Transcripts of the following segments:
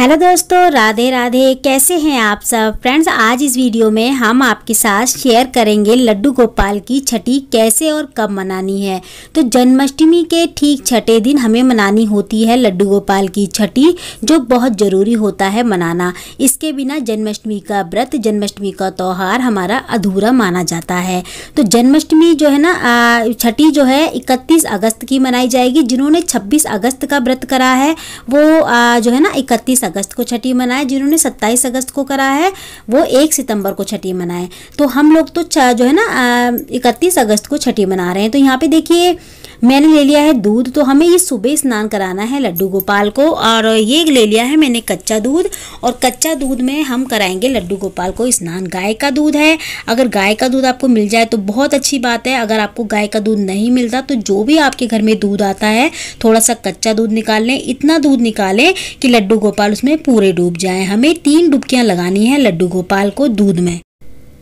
hello दोस्तों राधे राधे कैसे हैं आप सब फ्रेंड्स आज इस वीडियो में हम आपके साथ शेयर करेंगे लड्डू गोपाल की छठी कैसे और कब मनानी है तो जन्माष्टमी के ठीक छठे दिन हमें मनानी होती है लड्डू गोपाल की छठी जो बहुत ज़रूरी होता है मनाना इसके बिना जन्माष्टमी का व्रत जन्माष्टमी का त्यौहार हमारा अधूरा माना जाता है तो जन्माष्टमी जो है ना छठी जो है इकतीस अगस्त की मनाई जाएगी जिन्होंने छब्बीस अगस्त का व्रत करा है वो जो है ना इकतीस अगस्त को छठी मनाए जिन्होंने सत्ताईस अगस्त को करा है वो एक सितंबर को छठी मनाए तो हम लोग तो जो है ना इकतीस अगस्त को छठी मना रहे हैं तो यहाँ पे देखिए मैंने ले लिया है दूध तो हमें ये सुबह स्नान कराना है लड्डू गोपाल को और ये ले लिया है मैंने कच्चा दूध और कच्चा दूध में हम कराएंगे लड्डू गोपाल को स्नान गाय का दूध है अगर गाय का दूध आपको मिल जाए तो बहुत अच्छी बात है अगर आपको गाय का दूध नहीं मिलता तो जो भी आपके घर में दूध आता है थोड़ा सा कच्चा दूध निकाल लें इतना दूध निकालें कि लड्डू गोपाल उसमें पूरे डूब जाए हमें तीन डुबकियाँ लगानी है लड्डू गोपाल को दूध में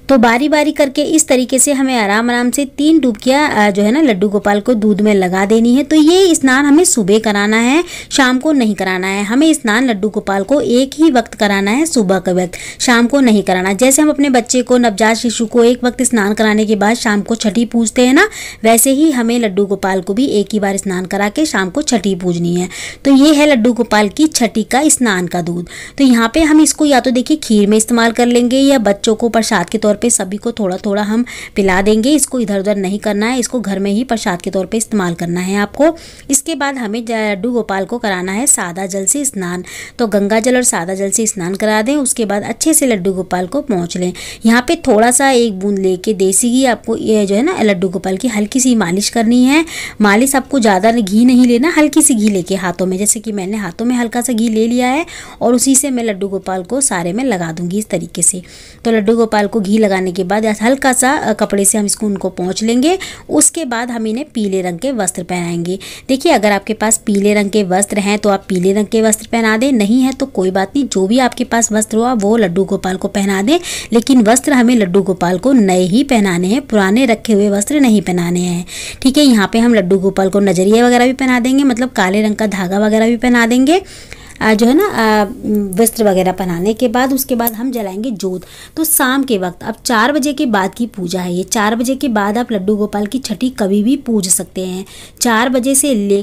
तो बारी बारी करके इस तरीके से हमें आराम आराम से तीन डुबकियाँ जो है ना लड्डू गोपाल को दूध में लगा देनी है तो ये स्नान हमें सुबह कराना है शाम को नहीं कराना है हमें स्नान लड्डू गोपाल को एक ही वक्त कराना है सुबह के वक्त शाम को नहीं कराना जैसे हम अपने बच्चे को नवजात शिशु को एक वक्त स्नान कराने के बाद शाम को छठी पूजते हैं ना वैसे ही हमें लड्डू गोपाल को भी एक ही बार स्नान करा के शाम को छठी पूजनी है तो ये है लड्डू गोपाल की छठी का स्नान का दूध तो यहाँ पे हम इसको या तो देखिए खीर में इस्तेमाल कर लेंगे या बच्चों को प्रसाद के तौर पे सभी को थोड़ा थोड़ा हम पिला देंगे इसको इधर उधर नहीं करना है इसको घर में ही प्रसाद के तौर पे इस्तेमाल करना है आपको इसके बाद हमें लड्डू गोपाल को कराना है सादा जल से स्नान तो गंगा जल और सादा जल से स्नान करा दें उसके बाद अच्छे से लड्डू गोपाल को पहुँच लें यहाँ पर थोड़ा सा एक बूंद ले देसी घी आपको ये जो है ना लड्डू गोपाल की हल्की सी मालिश करनी है मालिश आपको ज़्यादा घी नहीं लेना हल्की सी घी लेके हाथों में जैसे कि मैंने हाथों में हल्का सा घी ले लिया है और उसी से मैं लड्डू गोपाल को सारे में लगा दूंगी इस तरीके से तो लड्डू गोपाल को घी लगाने के बाद हल्का सा कपड़े से हम इसको उनको पहुँच लेंगे उसके बाद हम इन्हें पीले रंग के वस्त्र पहनाएंगे देखिए अगर आपके पास पीले रंग के वस्त्र हैं तो आप पीले रंग के वस्त्र पहना दें नहीं है तो कोई बात नहीं जो भी आपके पास वस्त्र हुआ वो लड्डू गोपाल को पहना दें लेकिन वस्त्र हमें लड्डू गोपाल को नए ही पहनाने हैं पुराने रखे हुए वस्त्र नहीं पहनाने हैं ठीक है यहाँ पर हम लड्डू गोपाल को नजरिया वगैरह भी पहना देंगे मतलब काले रंग का धागा वगैरह भी पहना देंगे जो है ना वस्त्र वगैरह पहनाने के बाद उसके बाद हम जलाएंगे जोत तो शाम के वक्त अब चार बजे के बाद की पूजा है ये चार बजे के बाद आप लड्डू गोपाल की छठी कभी भी पूज सकते हैं चार बजे से ले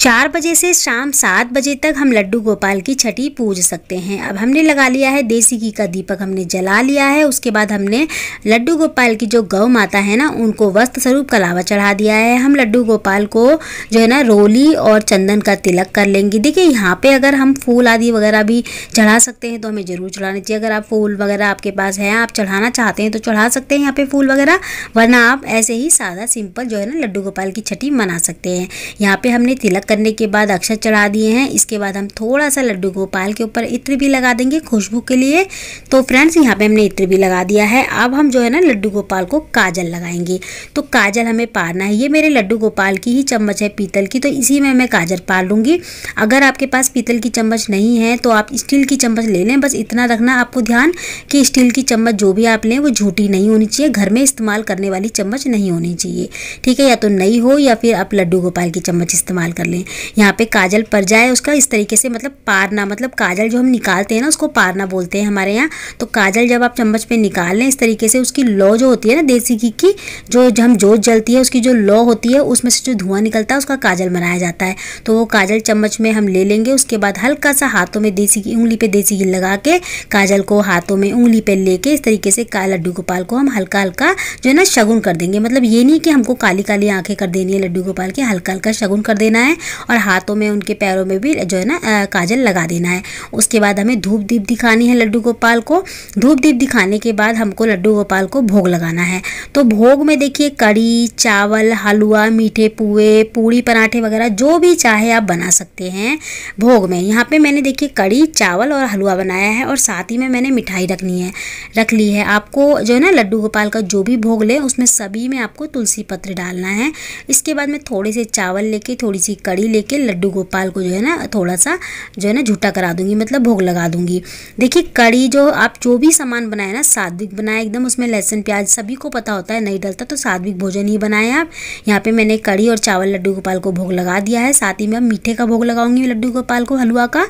चार बजे से शाम सात बजे तक हम लड्डू गोपाल की छठी पूज सकते हैं अब हमने लगा लिया है देसी घी का दीपक हमने जला लिया है उसके बाद हमने लड्डू गोपाल की जो गौ माता है ना उनको वस्त्र स्वरूप कलावा चढ़ा दिया है हम लड्डू गोपाल को जो है ना रोली और चंदन का तिलक कर लेंगे देखिए यहाँ पे अगर हम फूल आदि वगैरह भी चढ़ा सकते हैं तो हमें ज़रूर चढ़ाना चाहिए अगर आप फूल वगैरह आपके पास है आप चढ़ाना चाहते हैं तो चढ़ा सकते हैं यहाँ पे फूल वगैरह वरना आप ऐसे ही सादा सिंपल जो है ना लड्डू गोपाल की छठी मना सकते हैं यहाँ पे हमने तिलक करने के बाद अक्षर चढ़ा दिए हैं इसके बाद हम थोड़ा सा लड्डू गोपाल के ऊपर इत्र भी लगा देंगे खुशबू के लिए तो फ्रेंड्स यहाँ पे हमने इत्र भी लगा दिया है अब हम जो है ना लड्डू गोपाल को काजल लगाएंगे तो काजल हमें पारना है ये मेरे लड्डू गोपाल की ही चम्मच है पीतल की तो इसी में मैं काजल पार लूँगी अगर आपके पास पीतल की चम्मच नहीं है तो आप स्टील की चम्मच ले लें बस इतना रखना आपको ध्यान कि स्टील की चम्मच जो भी आप लें वो झूठी नहीं होनी चाहिए घर में इस्तेमाल करने वाली चम्मच नहीं होनी चाहिए ठीक है या तो नई हो या फिर आप लड्डू गोपाल की चम्मच इस्तेमाल कर लें में यहाँ पे काजल पर जाए उसका इस तरीके से मतलब पारना मतलब काजल जो हम निकालते हैं ना उसको पारना बोलते हैं हमारे यहाँ तो काजल जब आप चम्मच पे निकाल लें इस तरीके से उसकी लौ जो होती है ना देसी घी की जो हम जोत जलती है उसकी जो लौ होती है उसमें से जो धुआं निकलता है उसका काजल बनाया जाता है तो वो काजल चम्मच में हम ले लेंगे उसके बाद हल्का सा हाथों में देसी घी उंगली पे देसी घी लगा के काजल को हाथों में उंगली पे लेके इस तरीके से लड्डू गोपाल को हम हल्का हल्का जो है ना शगुन कर देंगे मतलब ये नहीं कि हमको काली काली आंखें कर देनी है लड्डू गोपाल के हल्का हल्का शगुन कर देना है और हाथों में उनके पैरों में भी जो है ना काजल लगा देना है उसके बाद हमें धूप दीप दिखानी है लड्डू गोपाल को धूप दीप दिखाने के बाद हमको लड्डू गोपाल को भोग लगाना है तो भोग में देखिए कड़ी चावल हलवा मीठे पुए पूड़ी पराठे वगैरह जो भी चाहे आप बना सकते हैं भोग में यहाँ पे मैंने देखिए कड़ी चावल और हलवा बनाया है और साथ ही में मैंने मिठाई रखनी है रख ली है आपको जो है ना लड्डू गोपाल का जो भी भोग ले उसमें सभी में आपको तुलसी पत्र डालना है इसके बाद मैं थोड़े से चावल लेके थोड़ी सी कड़ी लेके लड्डू गोपाल को जो है ना थोड़ा सा जो है ना झूठा करा दूंगी मतलब भोग लगा दूंगी देखिए कड़ी जो आप जो भी सामान बनाए ना सात्विक बनाए एकदम उसमें लहसुन प्याज सभी को पता होता है नहीं डलता तो सात्विक भोजन ही बनाए आप यहाँ पर मैंने कड़ी और चावल लड्डू गोपाल को भोग लगा दिया है साथ ही मैं मीठे का भोग लगाऊंगी लड्डू गोपाल को हलवा का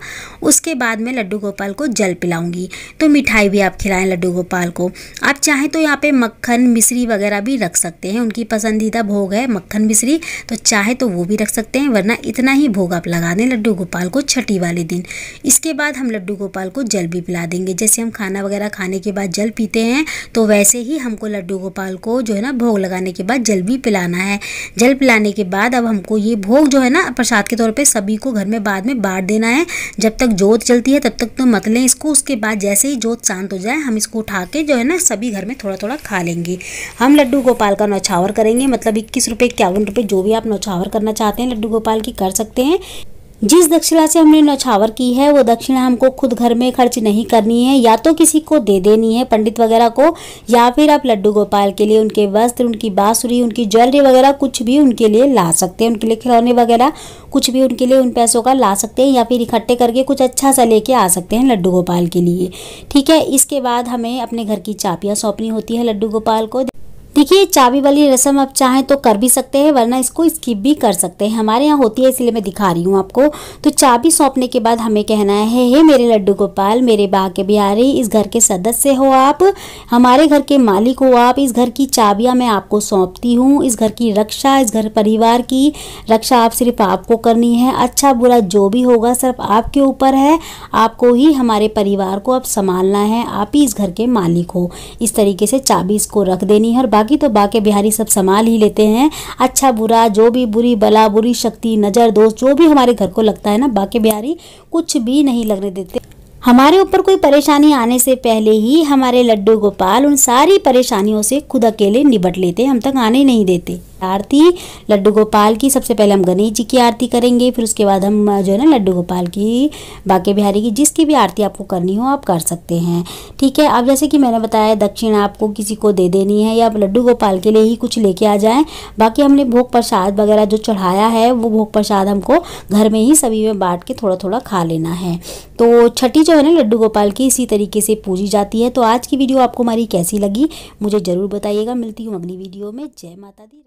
उसके बाद में लड्डू गोपाल को जल पिलाऊंगी तो मिठाई भी आप खिलाएं लड्डू गोपाल को आप चाहें तो यहाँ पे मक्खन मिश्री वगैरह भी रख सकते हैं उनकी पसंदीदा भोग है मक्खन मिश्री तो चाहे तो वो भी रख सकते हैं वरना करना इतना ही भोग आप लगा दें लड्डू गोपाल को छठी वाले दिन इसके बाद हम लड्डू गोपाल को जल भी पिला देंगे जैसे हम खाना वगैरह खाने के बाद जल पीते हैं तो वैसे ही हमको लड्डू गोपाल को जो है ना भोग लगाने के बाद जल भी पिलाना है जल पिलाने के बाद अब हमको ये भोग जो है ना प्रसाद के तौर पर सभी को घर में बाद में बांट देना है जब तक जोत चलती है तब तक तो मत लें इसको उसके बाद जैसे ही जोत शांत हो जाए हम इसको उठा के जो है ना सभी घर में थोड़ा थोड़ा खा लेंगे हम लड्डू गोपाल का नौछावर करेंगे मतलब इक्कीस रुपये इक्यावन रुपये जो भी आप नौछावर करना चाहते हैं लड्डू गोपाल साल की कर सकते हैं जिस दक्षिणा से हमने नौछावर की है वो दक्षिणा हमको खुद घर में खर्च नहीं करनी है या तो किसी को दे देनी है पंडित वगैरह को या फिर आप लड्डू गोपाल के लिए उनके वस्त्र उनकी बांसुरी उनकी ज्वेलरी वगैरह कुछ भी उनके लिए ला सकते हैं उनके लिए खिलौने वगैरह कुछ भी उनके लिए उन पैसों का ला सकते हैं या फिर इकट्ठे करके कुछ अच्छा सा लेके आ सकते हैं लड्डू गोपाल के लिए ठीक है इसके बाद हमें अपने घर की चापियाँ सौंपनी होती है लड्डू गोपाल को देखिए चाबी वाली रस्म आप चाहें तो कर भी सकते हैं वरना इसको स्किप भी कर सकते हैं हमारे यहाँ होती है इसलिए मैं दिखा रही हूँ आपको तो चाबी सौंपने के बाद हमें कहना है हे मेरे लड्डू गोपाल मेरे बाग के बिहारी इस घर के सदस्य हो आप हमारे घर के मालिक हो आप इस घर की चाबियाँ मैं आपको सौंपती हूँ इस घर की रक्षा इस घर परिवार की रक्षा आप सिर्फ आपको करनी है अच्छा बुरा जो भी होगा सिर्फ आपके ऊपर है आपको ही हमारे परिवार को अब संभालना है आप ही इस घर के मालिक हो इस तरीके से चाबी इसको रख देनी है और बाकी बाकी तो बाके बिहारी सब संभाल ही लेते हैं अच्छा बुरा जो भी बुरी बला बुरी शक्ति नज़र दोस्त जो भी हमारे घर को लगता है ना बाके बिहारी कुछ भी नहीं लगने देते हमारे ऊपर कोई परेशानी आने से पहले ही हमारे लड्डू गोपाल उन सारी परेशानियों से खुद अकेले निबट लेते हम तक आने नहीं देते आरती लड्डू गोपाल की सबसे पहले हम गणेश जी की आरती करेंगे फिर उसके बाद हम जो है ना लड्डू गोपाल की बाके बिहारी की जिसकी भी आरती आपको करनी हो आप कर सकते हैं ठीक है अब जैसे कि मैंने बताया दक्षिण आपको किसी को दे देनी है या आप लड्डू गोपाल के लिए ही कुछ लेके आ जाएं बाकी हमने भोग प्रसाद वगैरह जो चढ़ाया है वो भोग प्रसाद हमको घर में ही सभी में बांट के थोड़ा थोड़ा खा लेना है तो छठी जो है ना लड्डू गोपाल की इसी तरीके से पूजी जाती है तो आज की वीडियो आपको हमारी कैसी लगी मुझे ज़रूर बताइएगा मिलती हूँ अगली वीडियो में जय माता दी